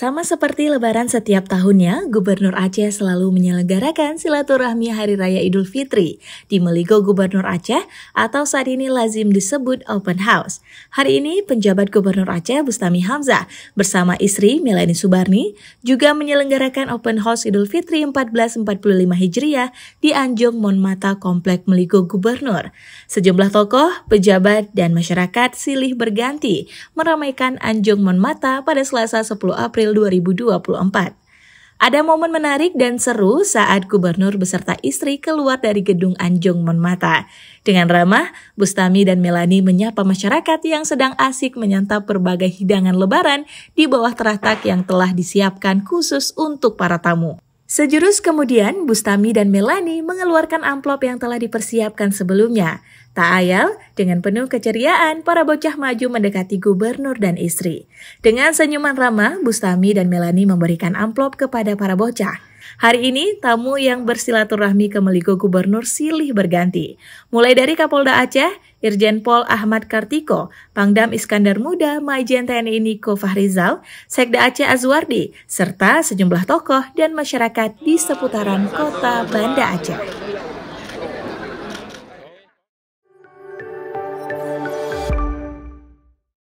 Sama seperti lebaran setiap tahunnya, Gubernur Aceh selalu menyelenggarakan silaturahmi Hari Raya Idul Fitri di Meligo Gubernur Aceh atau saat ini lazim disebut Open House. Hari ini, penjabat Gubernur Aceh Bustami Hamzah bersama istri Melani Subarni juga menyelenggarakan Open House Idul Fitri 1445 Hijriah di Anjung Monmata Komplek Meligo Gubernur. Sejumlah tokoh, pejabat, dan masyarakat silih berganti meramaikan Anjung Monmata pada Selasa 10 April April 2024. Ada momen menarik dan seru saat gubernur beserta istri keluar dari gedung Anjung Monmata. Dengan ramah, Bustami dan Melani menyapa masyarakat yang sedang asik menyantap berbagai hidangan lebaran di bawah teratak yang telah disiapkan khusus untuk para tamu. Sejurus kemudian, Bustami dan Melani mengeluarkan amplop yang telah dipersiapkan sebelumnya. Tak ayal, dengan penuh keceriaan, para bocah maju mendekati gubernur dan istri. Dengan senyuman ramah, Bustami dan Melani memberikan amplop kepada para bocah. Hari ini, tamu yang bersilaturahmi ke Meligo Gubernur silih berganti. Mulai dari Kapolda Aceh, Irjen Pol Ahmad Kartiko, Pangdam Iskandar Muda, Majen TNI Niko Fahrizal, Sekda Aceh Azwardi, serta sejumlah tokoh dan masyarakat di seputaran kota Banda Aceh.